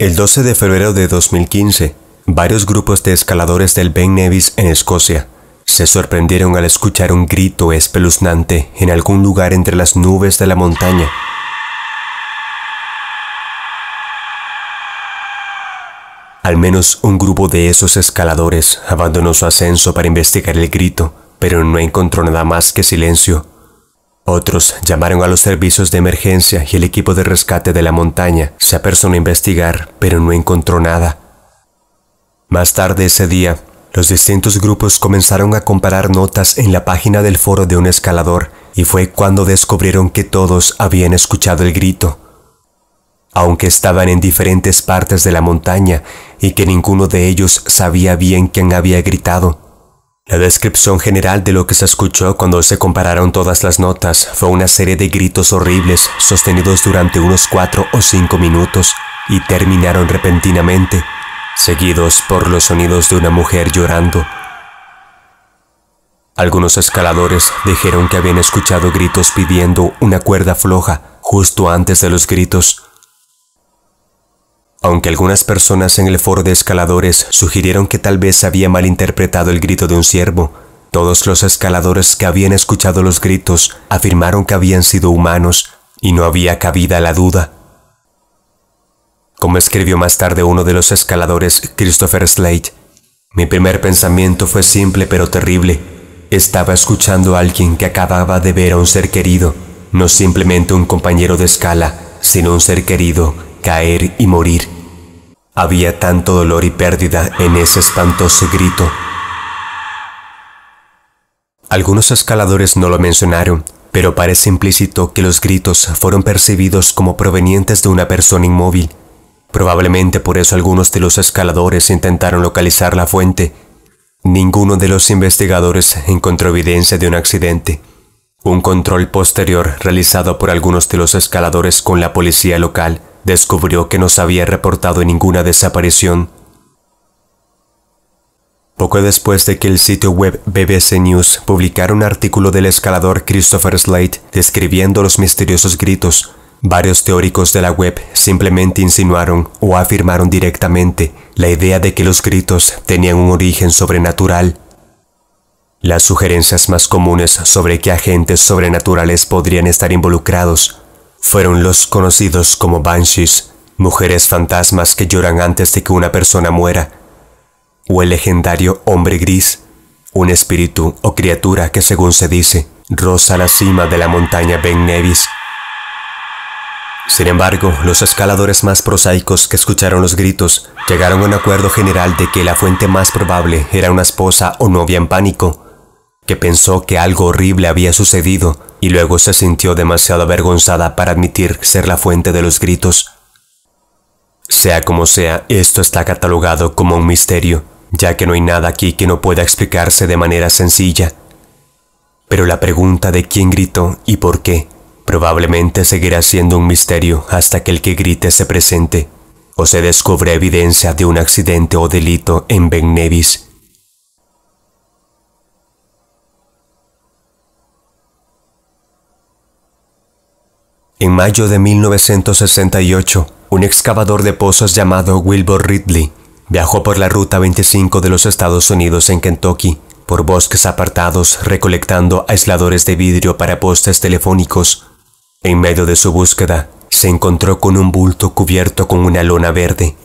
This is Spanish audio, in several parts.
El 12 de febrero de 2015, varios grupos de escaladores del Ben Nevis en Escocia se sorprendieron al escuchar un grito espeluznante en algún lugar entre las nubes de la montaña. Al menos un grupo de esos escaladores abandonó su ascenso para investigar el grito, pero no encontró nada más que silencio otros llamaron a los servicios de emergencia y el equipo de rescate de la montaña se apersonó a investigar, pero no encontró nada. Más tarde ese día, los distintos grupos comenzaron a comparar notas en la página del foro de un escalador y fue cuando descubrieron que todos habían escuchado el grito. Aunque estaban en diferentes partes de la montaña y que ninguno de ellos sabía bien quién había gritado, la descripción general de lo que se escuchó cuando se compararon todas las notas fue una serie de gritos horribles sostenidos durante unos cuatro o cinco minutos y terminaron repentinamente, seguidos por los sonidos de una mujer llorando. Algunos escaladores dijeron que habían escuchado gritos pidiendo una cuerda floja justo antes de los gritos, aunque algunas personas en el foro de escaladores sugirieron que tal vez había malinterpretado el grito de un ciervo, todos los escaladores que habían escuchado los gritos afirmaron que habían sido humanos y no había cabida la duda. Como escribió más tarde uno de los escaladores, Christopher Slade, mi primer pensamiento fue simple pero terrible. Estaba escuchando a alguien que acababa de ver a un ser querido, no simplemente un compañero de escala, sino un ser querido caer y morir. Había tanto dolor y pérdida en ese espantoso grito. Algunos escaladores no lo mencionaron, pero parece implícito que los gritos fueron percibidos como provenientes de una persona inmóvil. Probablemente por eso algunos de los escaladores intentaron localizar la fuente. Ninguno de los investigadores encontró evidencia de un accidente. Un control posterior realizado por algunos de los escaladores con la policía local descubrió que no se había reportado ninguna desaparición. Poco después de que el sitio web BBC News publicara un artículo del escalador Christopher Slade describiendo los misteriosos gritos, varios teóricos de la web simplemente insinuaron o afirmaron directamente la idea de que los gritos tenían un origen sobrenatural. Las sugerencias más comunes sobre qué agentes sobrenaturales podrían estar involucrados fueron los conocidos como banshees, mujeres fantasmas que lloran antes de que una persona muera, o el legendario hombre gris, un espíritu o criatura que según se dice, roza la cima de la montaña Ben Nevis. Sin embargo, los escaladores más prosaicos que escucharon los gritos llegaron a un acuerdo general de que la fuente más probable era una esposa o novia en pánico, que pensó que algo horrible había sucedido y luego se sintió demasiado avergonzada para admitir ser la fuente de los gritos. Sea como sea, esto está catalogado como un misterio, ya que no hay nada aquí que no pueda explicarse de manera sencilla. Pero la pregunta de quién gritó y por qué probablemente seguirá siendo un misterio hasta que el que grite se presente o se descubre evidencia de un accidente o delito en Ben Nevis. En mayo de 1968, un excavador de pozos llamado Wilbur Ridley viajó por la Ruta 25 de los Estados Unidos en Kentucky, por bosques apartados recolectando aisladores de vidrio para postes telefónicos. En medio de su búsqueda, se encontró con un bulto cubierto con una lona verde.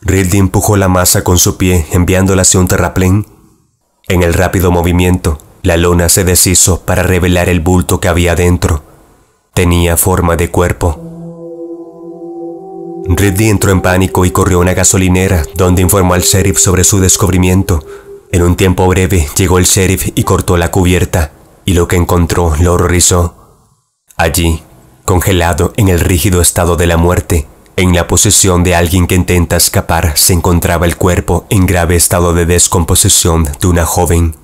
Ridley empujó la masa con su pie enviándola hacia un terraplén. En el rápido movimiento, la lona se deshizo para revelar el bulto que había dentro. Tenía forma de cuerpo. Ridley entró en pánico y corrió a una gasolinera donde informó al sheriff sobre su descubrimiento. En un tiempo breve llegó el sheriff y cortó la cubierta, y lo que encontró lo horrorizó. Allí, congelado en el rígido estado de la muerte, en la posesión de alguien que intenta escapar, se encontraba el cuerpo en grave estado de descomposición de una joven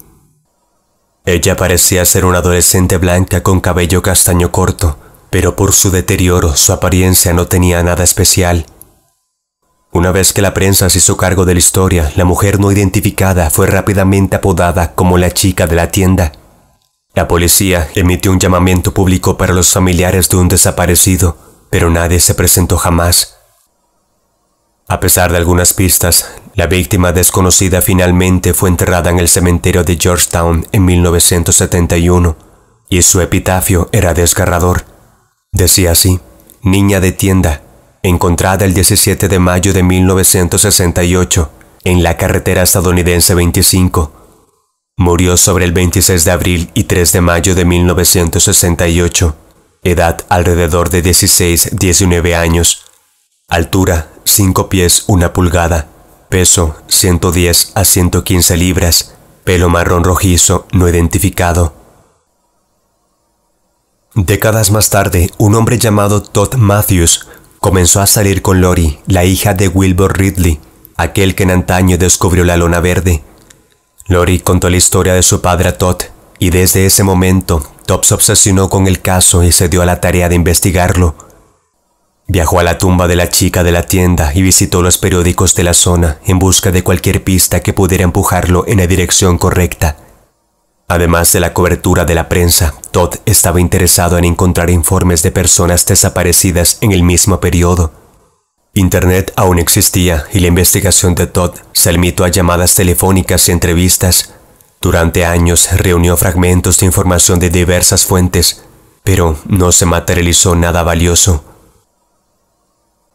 ella parecía ser una adolescente blanca con cabello castaño corto, pero por su deterioro su apariencia no tenía nada especial. Una vez que la prensa se hizo cargo de la historia, la mujer no identificada fue rápidamente apodada como la chica de la tienda. La policía emitió un llamamiento público para los familiares de un desaparecido, pero nadie se presentó jamás. A pesar de algunas pistas, la víctima desconocida finalmente fue enterrada en el cementerio de Georgetown en 1971 y su epitafio era desgarrador. Decía así, Niña de tienda, encontrada el 17 de mayo de 1968 en la carretera estadounidense 25. Murió sobre el 26 de abril y 3 de mayo de 1968, edad alrededor de 16-19 años, altura 5 pies 1 pulgada Peso 110 a 115 libras. Pelo marrón rojizo no identificado. Décadas más tarde, un hombre llamado Todd Matthews comenzó a salir con Lori, la hija de Wilbur Ridley, aquel que en antaño descubrió la lona verde. Lori contó la historia de su padre a Todd, y desde ese momento, Todd se obsesionó con el caso y se dio a la tarea de investigarlo. Viajó a la tumba de la chica de la tienda y visitó los periódicos de la zona en busca de cualquier pista que pudiera empujarlo en la dirección correcta. Además de la cobertura de la prensa, Todd estaba interesado en encontrar informes de personas desaparecidas en el mismo periodo. Internet aún existía y la investigación de Todd se limitó a llamadas telefónicas y entrevistas. Durante años reunió fragmentos de información de diversas fuentes, pero no se materializó nada valioso.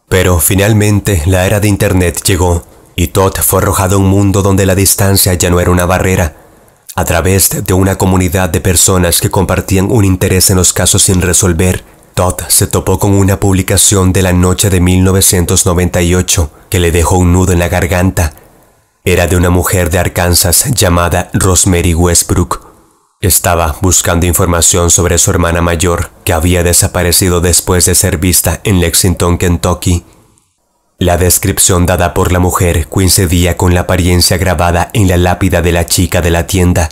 Pero finalmente la era de Internet llegó y Todd fue arrojado a un mundo donde la distancia ya no era una barrera. A través de una comunidad de personas que compartían un interés en los casos sin resolver, Todd se topó con una publicación de la noche de 1998 que le dejó un nudo en la garganta. Era de una mujer de Arkansas llamada Rosemary Westbrook, estaba buscando información sobre su hermana mayor, que había desaparecido después de ser vista en Lexington, Kentucky. La descripción dada por la mujer coincidía con la apariencia grabada en la lápida de la chica de la tienda.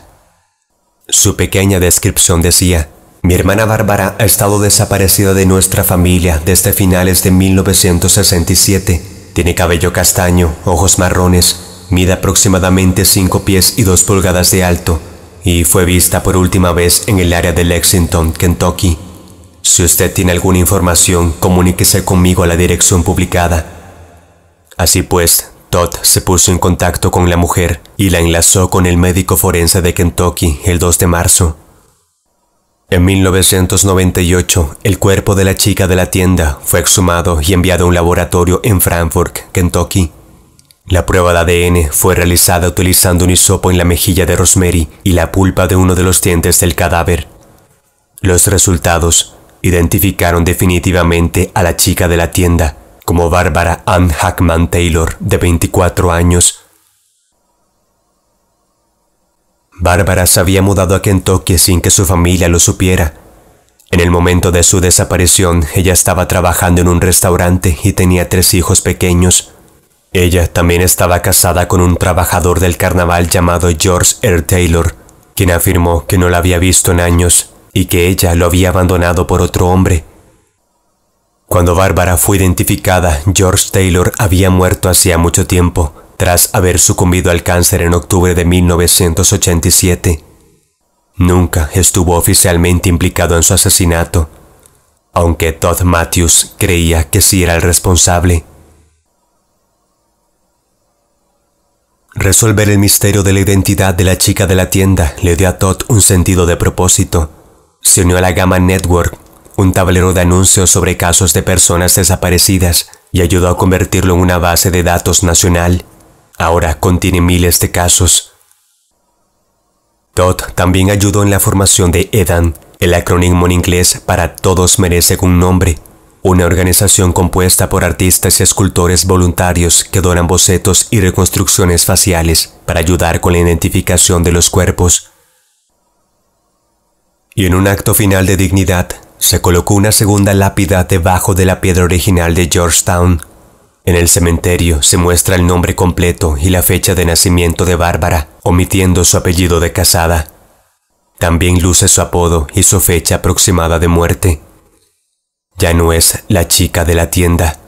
Su pequeña descripción decía, mi hermana Bárbara ha estado desaparecida de nuestra familia desde finales de 1967. Tiene cabello castaño, ojos marrones, mide aproximadamente 5 pies y 2 pulgadas de alto, y fue vista por última vez en el área de Lexington, Kentucky. Si usted tiene alguna información, comuníquese conmigo a la dirección publicada. Así pues, Todd se puso en contacto con la mujer y la enlazó con el médico forense de Kentucky el 2 de marzo. En 1998, el cuerpo de la chica de la tienda fue exhumado y enviado a un laboratorio en Frankfurt, Kentucky. La prueba de ADN fue realizada utilizando un hisopo en la mejilla de Rosemary y la pulpa de uno de los dientes del cadáver. Los resultados identificaron definitivamente a la chica de la tienda como Bárbara Ann Hackman Taylor, de 24 años. Bárbara se había mudado a Kentucky sin que su familia lo supiera. En el momento de su desaparición, ella estaba trabajando en un restaurante y tenía tres hijos pequeños. Ella también estaba casada con un trabajador del carnaval llamado George R. Taylor, quien afirmó que no la había visto en años y que ella lo había abandonado por otro hombre. Cuando Bárbara fue identificada, George Taylor había muerto hacía mucho tiempo, tras haber sucumbido al cáncer en octubre de 1987. Nunca estuvo oficialmente implicado en su asesinato, aunque Todd Matthews creía que sí era el responsable. Resolver el misterio de la identidad de la chica de la tienda le dio a Todd un sentido de propósito. Se unió a la Gama Network, un tablero de anuncios sobre casos de personas desaparecidas, y ayudó a convertirlo en una base de datos nacional. Ahora contiene miles de casos. Todd también ayudó en la formación de EDAN, el acrónimo en inglés para Todos Merece un nombre, una organización compuesta por artistas y escultores voluntarios que donan bocetos y reconstrucciones faciales para ayudar con la identificación de los cuerpos. Y en un acto final de dignidad, se colocó una segunda lápida debajo de la piedra original de Georgetown. En el cementerio se muestra el nombre completo y la fecha de nacimiento de Bárbara, omitiendo su apellido de casada. También luce su apodo y su fecha aproximada de muerte, ya no es la chica de la tienda,